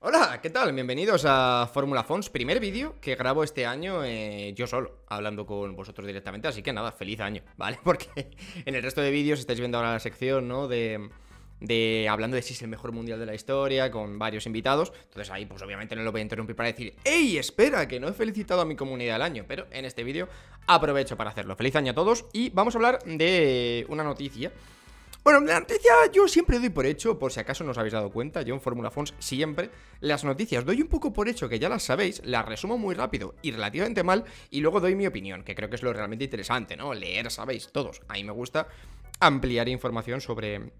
Hola, ¿qué tal? Bienvenidos a Fórmula Fonts. primer vídeo que grabo este año eh, yo solo, hablando con vosotros directamente, así que nada, feliz año, ¿vale? Porque en el resto de vídeos estáis viendo ahora la sección, ¿no? De, de hablando de si es el mejor mundial de la historia, con varios invitados, entonces ahí pues obviamente no lo voy a interrumpir para decir, ¡Ey, espera, que no he felicitado a mi comunidad el año! Pero en este vídeo aprovecho para hacerlo. Feliz año a todos y vamos a hablar de una noticia bueno, la noticia yo siempre doy por hecho, por si acaso no os habéis dado cuenta, yo en Fórmula Fons siempre las noticias doy un poco por hecho que ya las sabéis, las resumo muy rápido y relativamente mal y luego doy mi opinión, que creo que es lo realmente interesante, ¿no? Leer, sabéis, todos. A mí me gusta ampliar información sobre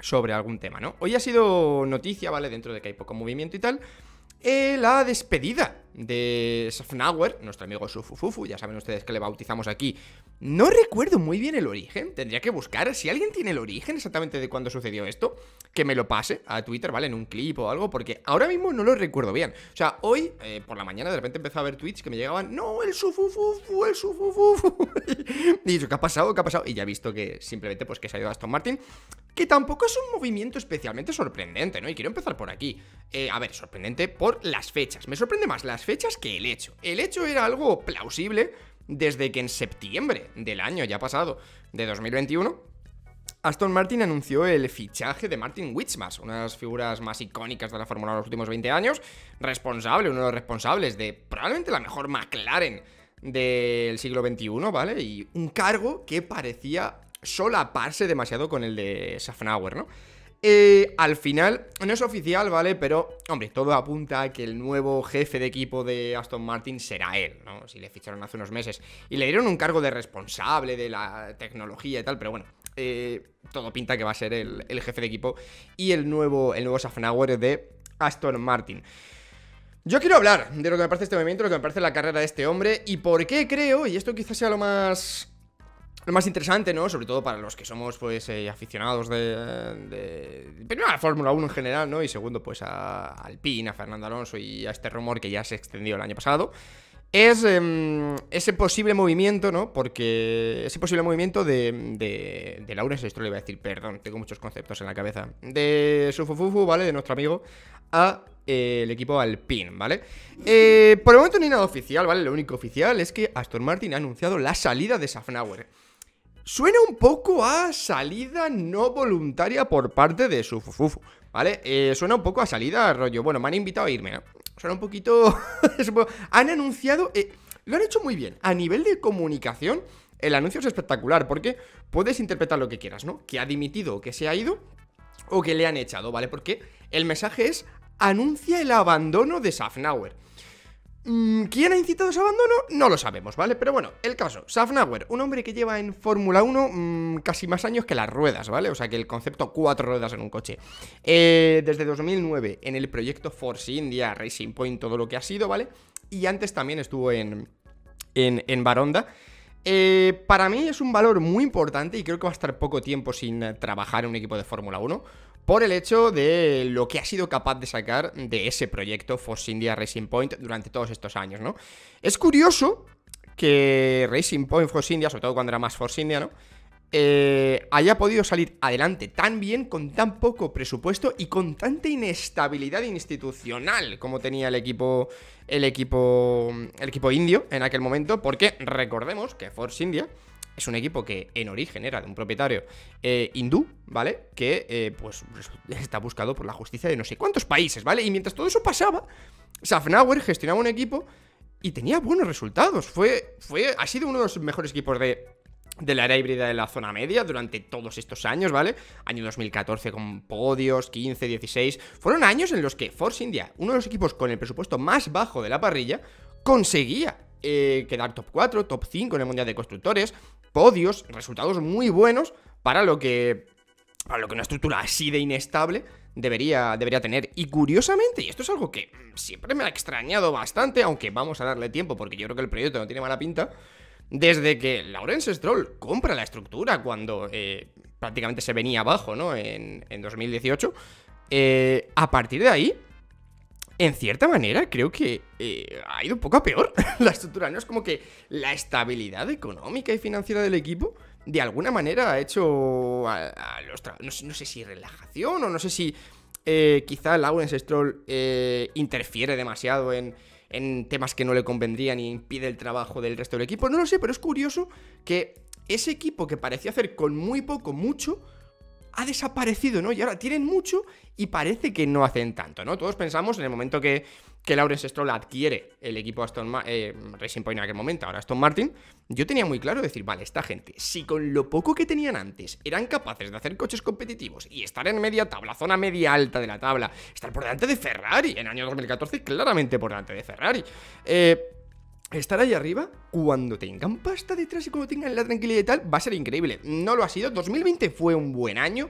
sobre algún tema, ¿no? Hoy ha sido noticia, ¿vale? Dentro de que hay poco movimiento y tal, eh, la despedida de Safnauer, nuestro amigo Sufufufu, ya saben ustedes que le bautizamos aquí. No recuerdo muy bien el origen, tendría que buscar, si alguien tiene el origen exactamente de cuándo sucedió esto, que me lo pase a Twitter, ¿vale? En un clip o algo, porque ahora mismo no lo recuerdo bien. O sea, hoy, eh, por la mañana, de repente empezó a ver tweets que me llegaban, no, el Sufufufu, el Sufufufu. y yo, ¿qué ha pasado? ¿Qué ha pasado? Y ya he visto que simplemente, pues, que se ha ido Aston Martin que tampoco es un movimiento especialmente sorprendente, ¿no? Y quiero empezar por aquí. Eh, a ver, sorprendente por las fechas. Me sorprende más las fechas que el hecho. El hecho era algo plausible desde que en septiembre del año ya pasado, de 2021, Aston Martin anunció el fichaje de Martin Witzmas, una de las figuras más icónicas de la Fórmula 1 en los últimos 20 años, responsable, uno de los responsables de probablemente la mejor McLaren del siglo XXI, ¿vale? Y un cargo que parecía solaparse demasiado con el de Safnauer, ¿no? Eh, al final, no es oficial, ¿vale? Pero, hombre, todo apunta a que el nuevo jefe de equipo de Aston Martin será él, ¿no? Si le ficharon hace unos meses y le dieron un cargo de responsable de la tecnología y tal, pero bueno, eh, todo pinta que va a ser el, jefe de equipo y el nuevo, el nuevo Safnauer de Aston Martin. Yo quiero hablar de lo que me parece este movimiento, lo que me parece la carrera de este hombre y por qué creo, y esto quizás sea lo más lo más interesante, ¿no? Sobre todo para los que somos, pues, eh, aficionados de, de, Primero a la Fórmula 1 en general, ¿no? Y segundo, pues, a Alpine, a Fernando Alonso y a este rumor que ya se extendió el año pasado. Es em, ese posible movimiento, ¿no? Porque ese posible movimiento de, de, de esto le iba a decir, perdón, tengo muchos conceptos en la cabeza. De Sufufufu, ¿vale? De nuestro amigo, a eh, el equipo Alpine, ¿vale? Eh, por el momento no hay nada oficial, ¿vale? Lo único oficial es que Aston Martin ha anunciado la salida de Safnauer. Suena un poco a salida no voluntaria por parte de su fufufu, ¿vale? Eh, suena un poco a salida, rollo. Bueno, me han invitado a irme, ¿no? Suena un poquito. han anunciado. Eh, lo han hecho muy bien. A nivel de comunicación, el anuncio es espectacular porque puedes interpretar lo que quieras, ¿no? Que ha dimitido o que se ha ido o que le han echado, ¿vale? Porque el mensaje es anuncia el abandono de Safnauer. Mm, ¿Quién ha incitado ese abandono? No lo sabemos, ¿vale? Pero bueno, el caso, Safnauer, un hombre que lleva en Fórmula 1 mm, casi más años que las ruedas, ¿vale? O sea, que el concepto cuatro ruedas en un coche. Eh, desde 2009 en el proyecto Force India, Racing Point, todo lo que ha sido, ¿vale? Y antes también estuvo en, en, Baronda. Eh, para mí es un valor muy importante y creo que va a estar poco tiempo sin trabajar en un equipo de Fórmula 1, por el hecho de lo que ha sido capaz de sacar de ese proyecto Force India Racing Point durante todos estos años, ¿no? Es curioso que Racing Point Force India, sobre todo cuando era más Force India, ¿no? Eh, haya podido salir adelante tan bien con tan poco presupuesto y con tanta inestabilidad institucional como tenía el equipo el equipo el equipo indio en aquel momento porque recordemos que Force India es un equipo que en origen era de un propietario eh, hindú, ¿vale? Que eh, pues, pues está buscado por la justicia de no sé cuántos países, ¿vale? Y mientras todo eso pasaba, Safnauer gestionaba un equipo y tenía buenos resultados. Fue, fue, ha sido uno de los mejores equipos de, de la era híbrida de la zona media durante todos estos años, ¿vale? Año 2014 con podios, 15, 16. Fueron años en los que Force India, uno de los equipos con el presupuesto más bajo de la parrilla, conseguía eh, quedar top 4, top 5 en el Mundial de Constructores, podios, resultados muy buenos para lo que, para lo que una estructura así de inestable debería, debería tener. Y curiosamente, y esto es algo que siempre me ha extrañado bastante, aunque vamos a darle tiempo porque yo creo que el proyecto no tiene mala pinta, desde que Lawrence Stroll compra la estructura cuando eh, prácticamente se venía abajo, ¿no? En, en 2018, eh, a partir de ahí en cierta manera creo que eh, ha ido un poco a peor la estructura, ¿no? Es como que la estabilidad económica y financiera del equipo de alguna manera ha hecho a, los no, no, sé si relajación o no sé si eh, quizá Lawrence Stroll eh, interfiere demasiado en, en temas que no le convendrían y impide el trabajo del resto del equipo. No lo sé, pero es curioso que ese equipo que parecía hacer con muy poco mucho ha desaparecido, ¿no? Y ahora tienen mucho y parece que no hacen tanto, ¿no? Todos pensamos en el momento que, que Lawrence Stroll adquiere el equipo Aston eh, Racing Point en aquel momento, ahora Aston Martin, yo tenía muy claro decir, vale, esta gente, si con lo poco que tenían antes eran capaces de hacer coches competitivos y estar en media tabla, zona media alta de la tabla, estar por delante de Ferrari, en el año 2014 claramente por delante de Ferrari, eh estar ahí arriba, cuando tengan pasta detrás y cuando tengan la tranquilidad y tal, va a ser increíble. No lo ha sido. 2020 fue un buen año,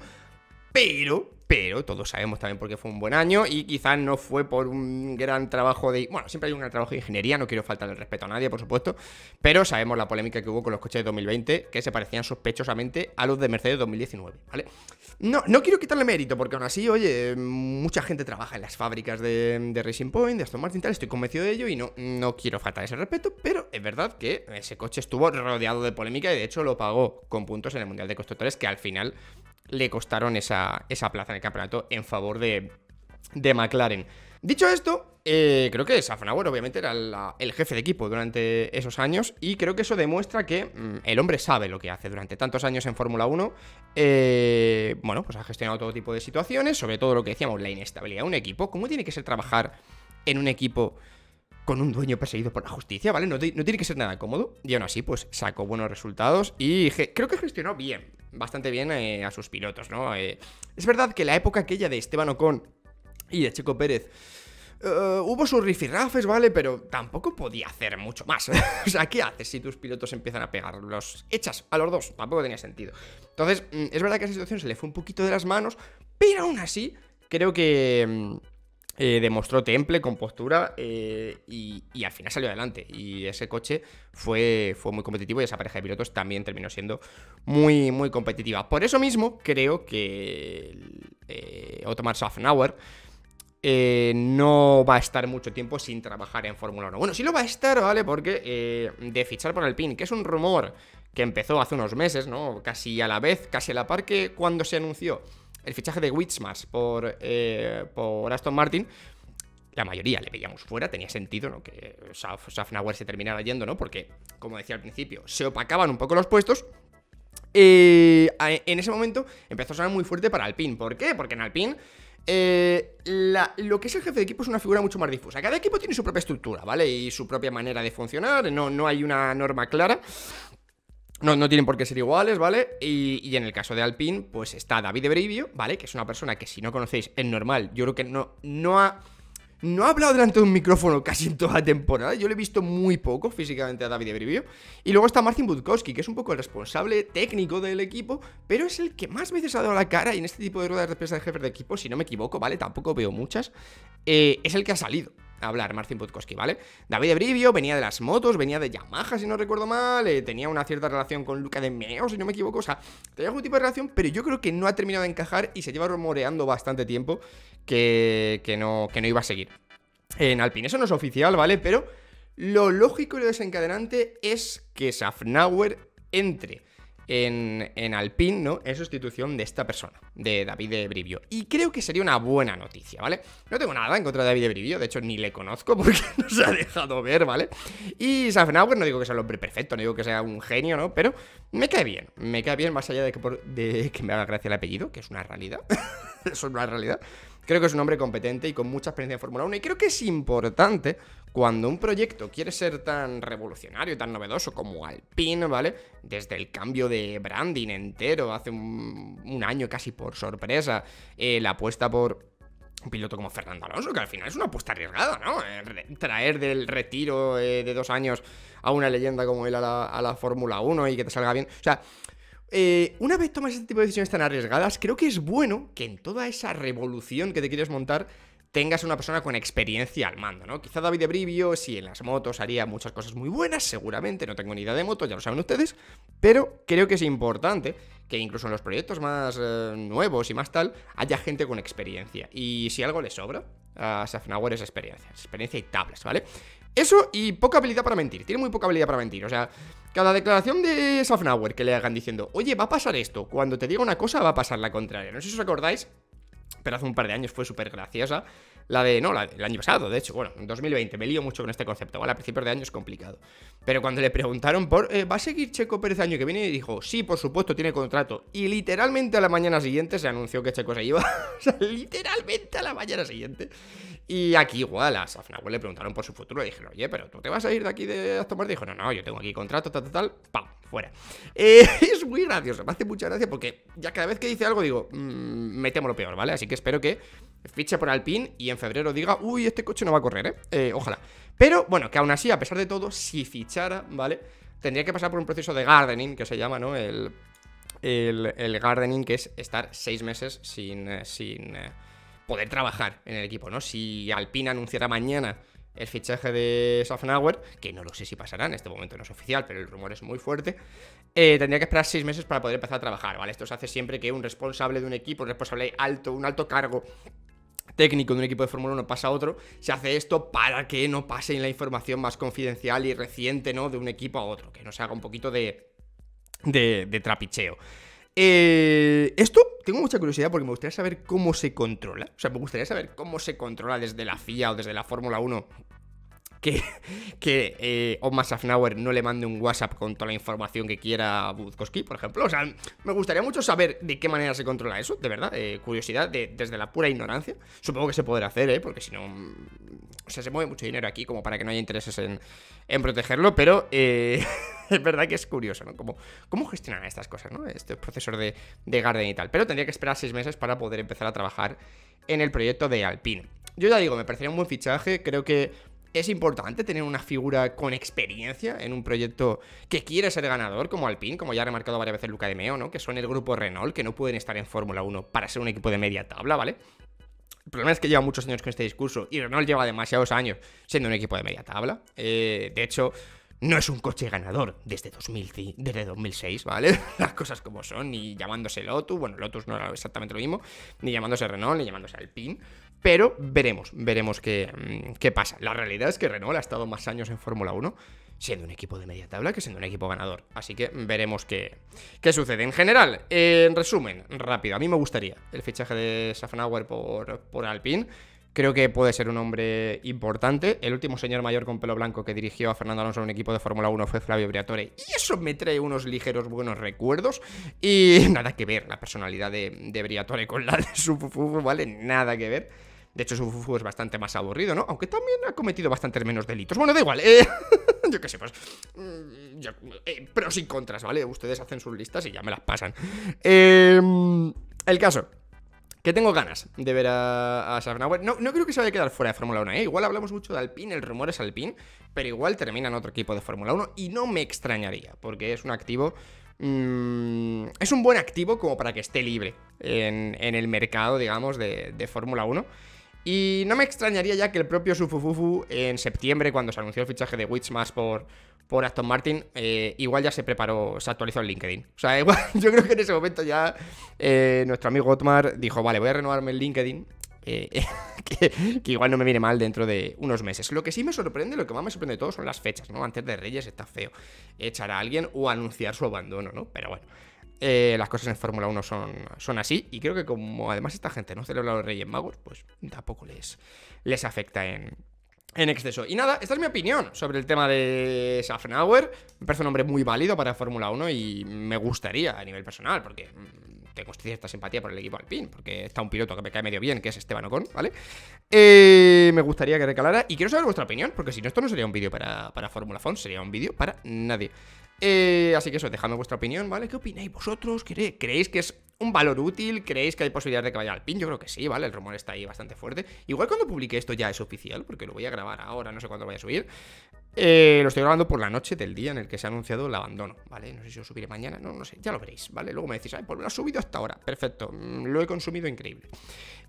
pero. Pero todos sabemos también por qué fue un buen año y quizás no fue por un gran trabajo de... Bueno, siempre hay un gran trabajo de ingeniería, no quiero faltar el respeto a nadie, por supuesto, pero sabemos la polémica que hubo con los coches de 2020 que se parecían sospechosamente a los de Mercedes 2019, ¿vale? No, no quiero quitarle mérito, porque aún así, oye, mucha gente trabaja en las fábricas de, Racing Point, de Aston Martin, tal, estoy convencido de ello y no, no quiero faltar ese respeto, pero es verdad que ese coche estuvo rodeado de polémica y de hecho lo pagó con puntos en el Mundial de Constructores que al final le costaron esa, esa plaza en el campeonato en favor de, de McLaren. Dicho esto, eh, creo que bueno, obviamente era el jefe de equipo durante esos años y creo que eso demuestra que mm, el hombre sabe lo que hace durante tantos años en Fórmula 1. Eh, bueno, pues ha gestionado todo tipo de situaciones, sobre todo lo que decíamos, la inestabilidad de un equipo. ¿Cómo tiene que ser trabajar en un equipo con un dueño perseguido por la justicia, ¿vale? No, tiene que ser nada cómodo. Y aún así, pues sacó buenos resultados y creo que gestionó bien, bastante bien eh, a sus pilotos, ¿no? es verdad que la época aquella de Esteban Ocon y de Checo Pérez eh, hubo sus rifirrafes, ¿vale? Pero tampoco podía hacer mucho más. o sea, ¿qué haces si tus pilotos empiezan a pegar? Los echas a los dos, tampoco tenía sentido. Entonces, mm, es verdad que esa situación se le fue un poquito de las manos, pero aún así, creo que... Mm, eh, demostró temple, compostura eh, y, al final salió adelante. Y ese coche fue, fue muy competitivo y esa pareja de pilotos también terminó siendo muy, muy competitiva. Por eso mismo creo que Otmar Otmar Schaffnauer eh, no va a estar mucho tiempo sin trabajar en Fórmula 1. Bueno, sí lo va a estar, ¿vale? Porque eh, de fichar por Alpine, que es un rumor que empezó hace unos meses, ¿no? Casi a la vez, casi a la par que cuando se anunció el fichaje de Witsmas por, eh, por Aston Martin, la mayoría le veíamos fuera, tenía sentido, ¿no? Que Saf se terminara yendo, ¿no? Porque, como decía al principio, se opacaban un poco los puestos, eh, en ese momento empezó a sonar muy fuerte para Alpine. ¿Por qué? Porque en Alpine eh, lo que es el jefe de equipo es una figura mucho más difusa. Cada equipo tiene su propia estructura, ¿vale? Y su propia manera de funcionar, no, no hay una norma clara. No, tienen por qué ser iguales, ¿vale? Y, en el caso de Alpine, pues está David de Brivio, ¿vale? Que es una persona que si no conocéis es normal, yo creo que no, no ha no ha hablado delante de un micrófono casi en toda la temporada. Yo le he visto muy poco físicamente a David Ebrivio. Y luego está Martin Budkowski, que es un poco el responsable técnico del equipo, pero es el que más veces ha dado la cara. Y en este tipo de ruedas de prensa de jefe de equipo, si no me equivoco, ¿vale? Tampoco veo muchas. Eh, es el que ha salido hablar, Marcin Putkowski, ¿vale? David Brivio venía de las motos, venía de Yamaha, si no recuerdo mal, eh, tenía una cierta relación con Luca de Meo, si no me equivoco, o sea, tenía algún tipo de relación, pero yo creo que no ha terminado de encajar y se lleva rumoreando bastante tiempo que, no, que no iba a seguir. En Alpine eso no es oficial, ¿vale? Pero lo lógico y lo desencadenante es que Safnauer entre en, en Alpine, ¿no? En sustitución de esta persona, de David de Brivio. Y creo que sería una buena noticia, ¿vale? No tengo nada en contra de David de Brivio, de hecho ni le conozco porque no se ha dejado ver, ¿vale? Y Safnauer, no digo que sea el hombre perfecto, no digo que sea un genio, ¿no? Pero me cae bien, me cae bien, más allá de que, por, de que me haga gracia el apellido, que es una realidad. Eso es una realidad. Creo que es un hombre competente y con mucha experiencia de Fórmula 1 y creo que es importante cuando un proyecto quiere ser tan revolucionario, tan novedoso como Alpine, ¿vale? Desde el cambio de branding entero hace un, año casi por sorpresa, eh, la apuesta por un piloto como Fernando Alonso, que al final es una apuesta arriesgada, ¿no? Eh, traer del retiro eh, de dos años a una leyenda como él a la Fórmula 1 y que te salga bien. O sea, eh, una vez tomas este tipo de decisiones tan arriesgadas, creo que es bueno que en toda esa revolución que te quieres montar tengas una persona con experiencia al mando, ¿no? Quizá David de si en las motos haría muchas cosas muy buenas, seguramente, no tengo ni idea de moto ya lo saben ustedes, pero creo que es importante que incluso en los proyectos más eh, nuevos y más tal, haya gente con experiencia. Y si algo le sobra, a Safnauer es experiencia, experiencia y tablas, ¿vale? Eso y poca habilidad para mentir. Tiene muy poca habilidad para mentir. O sea, cada declaración de Safnauer que le hagan diciendo, oye, va a pasar esto. Cuando te diga una cosa, va a pasar la contraria. No sé si os acordáis, pero hace un par de años fue súper graciosa. La de, no, la del año pasado, de hecho, bueno, en 2020, me lío mucho con este concepto, ¿vale? A principios de año es complicado. Pero cuando le preguntaron por, eh, ¿va a seguir Checo Pérez año que viene? Y dijo, sí, por supuesto, tiene contrato. Y literalmente a la mañana siguiente se anunció que Checo se iba. o sea, literalmente a la mañana siguiente. Y aquí igual, a Safnawel le preguntaron por su futuro, le dijeron, oye, pero tú te vas a ir de aquí de Aston Martin. Dijo, no, no, yo tengo aquí contrato, tal, tal, tal, pam, fuera. Eh, es muy gracioso, me hace mucha gracia porque ya cada vez que dice algo digo, Metemos me lo peor, ¿vale? Así que espero que fiche por Alpine y en febrero diga, uy, este coche no va a correr, ¿eh? ¿eh? ojalá. Pero bueno, que aún así, a pesar de todo, si fichara, ¿vale? Tendría que pasar por un proceso de gardening, que se llama, ¿no? El, el, gardening, que es estar seis meses sin... Eh, sin poder trabajar en el equipo, ¿no? Si Alpine anunciara mañana el fichaje de Safnauer, que no lo sé si pasará, en este momento no es oficial, pero el rumor es muy fuerte, eh, tendría que esperar seis meses para poder empezar a trabajar, ¿vale? Esto se hace siempre que un responsable de un equipo, un responsable alto, un alto cargo técnico de un equipo de Fórmula 1 pasa a otro, se hace esto para que no pase la información más confidencial y reciente, ¿no? De un equipo a otro, que no se haga un poquito de, de, de trapicheo. Eh, esto tengo mucha curiosidad porque me gustaría saber cómo se controla. O sea, me gustaría saber cómo se controla desde la FIA o desde la Fórmula 1 que, que eh, no le mande un WhatsApp con toda la información que quiera Buzkowski, por ejemplo. O sea, me gustaría mucho saber de qué manera se controla eso, de verdad. Eh, curiosidad, desde la pura ignorancia. Supongo que se podrá hacer, ¿eh? Porque si no... O mm, sea, se mueve mucho dinero aquí como para que no haya intereses en, protegerlo, pero eh, es verdad que es curioso, ¿no? ¿Cómo gestionan estas cosas, ¿no? Este proceso de, de Garden y tal. Pero tendría que esperar seis meses para poder empezar a trabajar en el proyecto de Alpine. Yo ya digo, me parecería un buen fichaje, creo que es importante tener una figura con experiencia en un proyecto que quiere ser ganador, como Alpine, como ya ha remarcado varias veces Luca de Meo, ¿no? Que son el grupo Renault, que no pueden estar en Fórmula 1 para ser un equipo de media tabla, ¿vale? El problema es que lleva muchos años con este discurso y Renault lleva demasiados años siendo un equipo de media tabla. Eh, de hecho, no es un coche ganador desde, desde 2006, ¿vale? Las cosas como son, ni llamándose Lotus, bueno, Lotus no era exactamente lo mismo, ni llamándose Renault, ni llamándose Alpine pero veremos, veremos qué, mm, qué pasa. La realidad es que Renault ha estado más años en Fórmula 1 siendo un equipo de media tabla que siendo un equipo ganador. Así que veremos qué, qué sucede. En general, eh, en resumen, rápido, a mí me gustaría el fichaje de schaffhauser por, Alpine. Creo que puede ser un hombre importante. El último señor mayor con pelo blanco que dirigió a Fernando Alonso en un equipo de Fórmula 1 fue Flavio Briatore. Y eso me trae unos ligeros buenos recuerdos. Y nada que ver la personalidad de, Briatore con la de su ¿vale? Nada que ver. De hecho, su fufu es bastante más aburrido, ¿no? Aunque también ha cometido bastantes menos delitos. Bueno, da igual, eh. yo qué sé, pues. Mm, eh, pros y contras, ¿vale? Ustedes hacen sus listas y ya me las pasan. Em, el caso. Que tengo ganas de ver a, a No, creo que se vaya a quedar fuera de Fórmula 1, ¿eh? Igual hablamos mucho de Alpine, el rumor es Alpine, pero igual termina en otro equipo de Fórmula 1 y no me extrañaría, porque es un activo mm, es un buen activo como para que esté libre en, el mercado, digamos, de, de Fórmula 1. Y no me extrañaría ya que el propio Sufufufu en septiembre, cuando se anunció el fichaje de Witchmas por, por Aston Martin, eh, igual ya se preparó, se actualizó el LinkedIn. O sea, igual, yo creo que en ese momento ya eh, nuestro amigo Otmar dijo, vale, voy a renovarme el LinkedIn. Eh, que, igual no me viene mal dentro de unos meses. Lo que sí me sorprende, lo que más me sorprende de todo son las fechas, ¿no? Antes de Reyes está feo echar a alguien o anunciar su abandono, ¿no? Pero bueno, eh, las cosas en Fórmula 1 son, son así y creo que como además esta gente no celebra los Reyes Magos, pues tampoco les, les afecta en, exceso. Y nada, esta es mi opinión sobre el tema de Schaffenauer. Me parece un hombre muy válido para Fórmula 1 y me gustaría a nivel personal, porque mm, tengo cierta simpatía por el equipo Alpine, porque está un piloto que me cae medio bien, que es Esteban Ocon, ¿vale? Eh, me gustaría que recalara y quiero saber vuestra opinión, porque si no, esto no sería un vídeo para, para Fórmula 1, sería un vídeo para nadie. Eh, así que eso, dejadme vuestra opinión, ¿vale? ¿Qué opináis vosotros? ¿Creéis que es un valor útil? ¿Creéis que hay posibilidad de que vaya al pin? Yo creo que sí, ¿vale? El rumor está ahí bastante fuerte. Igual cuando publique esto ya es oficial, porque lo voy a grabar ahora, no sé cuándo lo voy a subir. Eh, lo estoy grabando por la noche del día en el que se ha anunciado el abandono, ¿vale? No sé si lo subiré mañana, no, no sé, ya lo veréis, ¿vale? Luego me decís, ay, pues lo ha subido hasta ahora, perfecto, mm, lo he consumido increíble.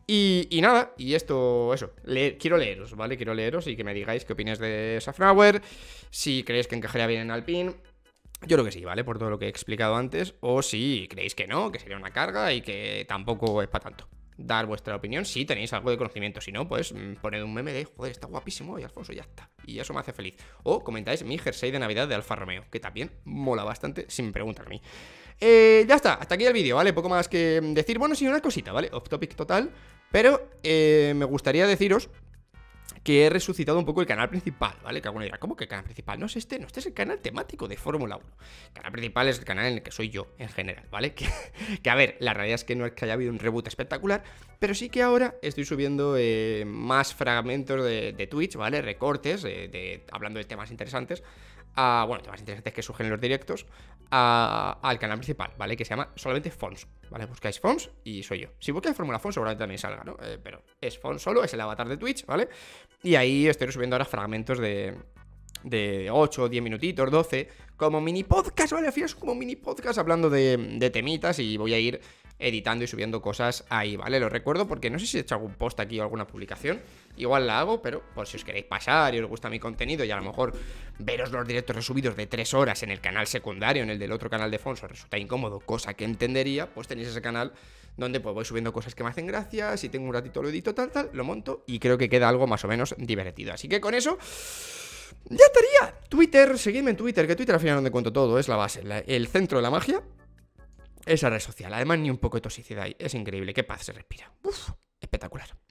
Y, nada, y esto, eso, quiero leeros, ¿vale? Quiero leeros y que me digáis qué opináis de flower si creéis que encajaría bien en alpin yo creo que sí, ¿vale? Por todo lo que he explicado antes. O si creéis que no, que sería una carga y que tampoco es para tanto. Dar vuestra opinión si tenéis algo de conocimiento. Si no, pues mm, poned un meme de, joder, está guapísimo y Alfonso, ya está. Y eso me hace feliz. O comentáis mi jersey de Navidad de Alfa Romeo, que también mola bastante sin preguntar a mí. Eh, ya está, hasta aquí el vídeo, ¿vale? Poco más que decir. Bueno, sí, una cosita, ¿vale? Off topic total. Pero eh, me gustaría deciros que he resucitado un poco el canal principal, ¿vale? Que alguno dirá, ¿cómo que el canal principal? No es este, no, este es el canal temático de Fórmula 1. El canal principal es el canal en el que soy yo, en general, ¿vale? Que, a ver, la realidad es que no es que haya habido un reboot espectacular, pero sí que ahora estoy subiendo eh, más fragmentos de, Twitch, ¿vale? Recortes, eh, de, hablando de temas interesantes bueno, temas interesantes que surgen en los directos, al canal principal, ¿vale? Que se llama solamente Fons, ¿vale? Buscáis Fons y soy yo. Si buscáis Fórmula Fons, seguramente también salga, ¿no? Eh, pero es Fons solo, es el avatar de Twitch, ¿vale? Y ahí estoy subiendo ahora fragmentos de, de 8, 10 minutitos, 12, como mini podcast, ¿vale? Al final como mini podcast hablando de, de, temitas y voy a ir editando y subiendo cosas ahí, ¿vale? Lo recuerdo porque no sé si he hecho algún post aquí o alguna publicación. Igual la hago, pero por si os queréis pasar y os gusta mi contenido y a lo mejor veros los directos resubidos de 3 horas en el canal secundario, en el del otro canal de Fonso, resulta incómodo, cosa que entendería, pues tenéis ese canal donde pues voy subiendo cosas que me hacen gracia, si tengo un ratito lo edito tal, tal, lo monto y creo que queda algo más o menos divertido. Así que con eso... Ya estaría. Twitter, seguidme en Twitter, que Twitter al final donde cuento todo, es la base, el centro de la magia esa red social. Además, ni un poco de toxicidad. Es increíble. Qué paz se respira. Uf, espectacular.